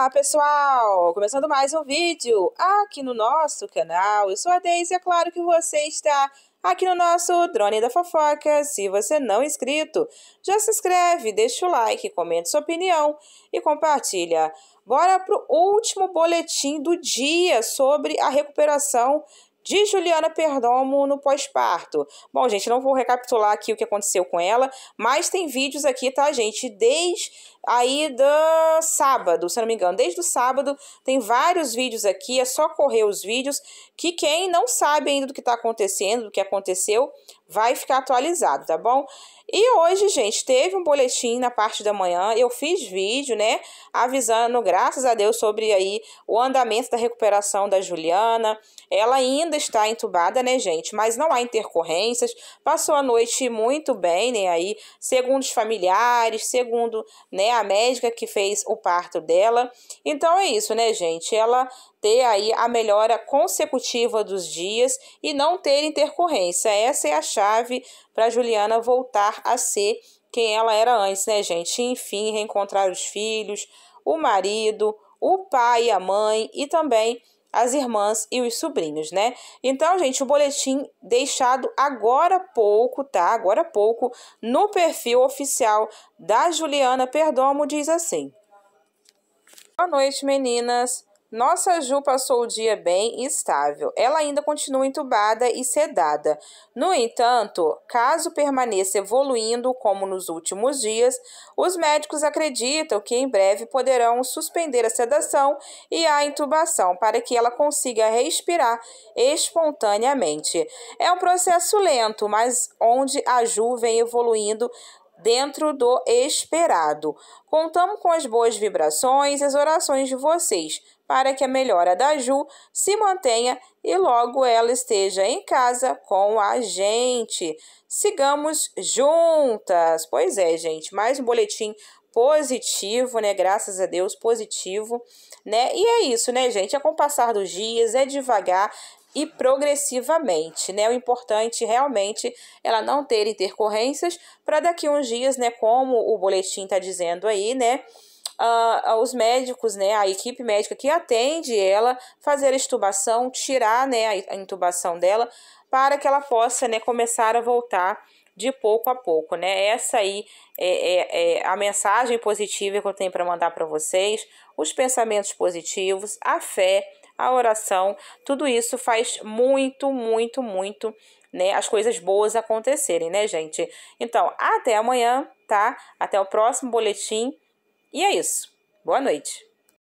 Olá pessoal, começando mais um vídeo aqui no nosso canal, eu sou a Deise e é claro que você está aqui no nosso Drone da Fofoca. Se você não é inscrito, já se inscreve, deixa o like, comenta sua opinião e compartilha. Bora pro último boletim do dia sobre a recuperação de Juliana Perdomo no pós-parto. Bom, gente, não vou recapitular aqui o que aconteceu com ela, mas tem vídeos aqui, tá, gente? Desde aí do sábado, se não me engano. Desde o sábado tem vários vídeos aqui, é só correr os vídeos que quem não sabe ainda do que está acontecendo, do que aconteceu, vai ficar atualizado, tá bom? E hoje, gente, teve um boletim na parte da manhã, eu fiz vídeo, né, avisando, graças a Deus, sobre aí o andamento da recuperação da Juliana. Ela ainda está entubada, né, gente, mas não há intercorrências. Passou a noite muito bem, né, aí, segundo os familiares, segundo, né, é a médica que fez o parto dela. Então é isso, né, gente? Ela ter aí a melhora consecutiva dos dias e não ter intercorrência. Essa é a chave para Juliana voltar a ser quem ela era antes, né, gente? Enfim, reencontrar os filhos, o marido, o pai, a mãe e também as irmãs e os sobrinhos, né? Então, gente, o boletim deixado agora há pouco, tá? Agora há pouco, no perfil oficial da Juliana Perdomo, diz assim. Boa noite, meninas. Nossa Ju passou o dia bem e estável. Ela ainda continua entubada e sedada. No entanto, caso permaneça evoluindo como nos últimos dias, os médicos acreditam que em breve poderão suspender a sedação e a intubação para que ela consiga respirar espontaneamente. É um processo lento, mas onde a Ju vem evoluindo dentro do esperado. Contamos com as boas vibrações e as orações de vocês para que a melhora da Ju se mantenha e logo ela esteja em casa com a gente. Sigamos juntas! Pois é, gente, mais um boletim positivo, né? Graças a Deus, positivo, né? E é isso, né, gente? É com o passar dos dias, é devagar e progressivamente, né? O importante realmente ela não ter intercorrências para daqui uns dias, né, como o boletim está dizendo aí, né? os médicos, né, a equipe médica que atende ela, fazer a extubação, tirar né, a intubação dela, para que ela possa né, começar a voltar de pouco a pouco, né? Essa aí é, é, é a mensagem positiva que eu tenho para mandar para vocês, os pensamentos positivos, a fé, a oração, tudo isso faz muito, muito, muito, né? As coisas boas acontecerem, né, gente? Então, até amanhã, tá? Até o próximo boletim. E é isso. Boa noite.